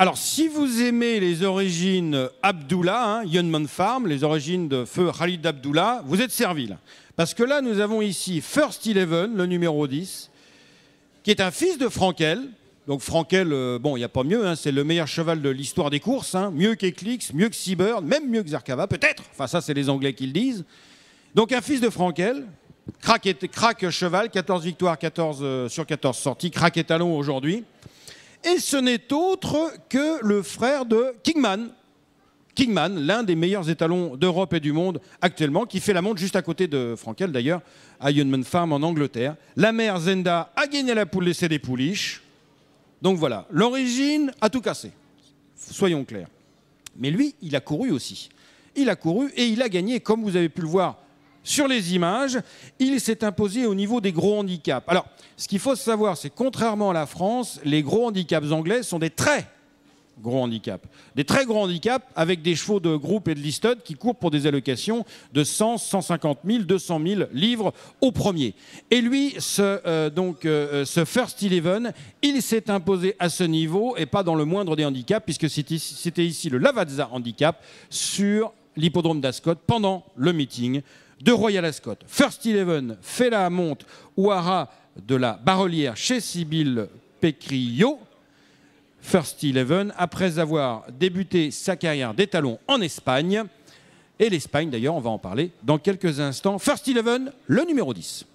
Alors, si vous aimez les origines Abdullah, hein, Farm, les origines de feu Khalid Abdullah, vous êtes servile Parce que là, nous avons ici First Eleven, le numéro 10, qui est un fils de Frankel. Donc Frankel, euh, bon, il n'y a pas mieux, hein, c'est le meilleur cheval de l'histoire des courses, hein. mieux qu'Eclipse, mieux que Seabird, même mieux que Zarkava, peut-être. Enfin, ça, c'est les Anglais qui le disent. Donc un fils de Frankel, crack, cheval, 14 victoires 14, euh, sur 14 sorties, crack étalon aujourd'hui. Et ce n'est autre que le frère de Kingman. Kingman, l'un des meilleurs étalons d'Europe et du monde actuellement, qui fait la montre juste à côté de Frankel d'ailleurs, à Yunman Farm en Angleterre. La mère Zenda a gagné la poule des pouliches. Donc voilà, l'origine a tout cassé, soyons clairs. Mais lui, il a couru aussi. Il a couru et il a gagné, comme vous avez pu le voir sur les images, il s'est imposé au niveau des gros handicaps. Alors, ce qu'il faut savoir, c'est que contrairement à la France, les gros handicaps anglais sont des très gros handicaps. Des très gros handicaps avec des chevaux de groupe et de liste qui courent pour des allocations de 100, 150 000, 200 000 livres au premier. Et lui, ce, euh, donc, euh, euh, ce First Eleven, il s'est imposé à ce niveau et pas dans le moindre des handicaps puisque c'était ici, ici le Lavazza Handicap sur l'hippodrome d'Ascot pendant le meeting de Royal Ascot, First Eleven, la Monte, Ouara de la Barrelière chez Sibyl Pécrillo. First Eleven, après avoir débuté sa carrière d'étalon en Espagne. Et l'Espagne, d'ailleurs, on va en parler dans quelques instants. First Eleven, le numéro 10.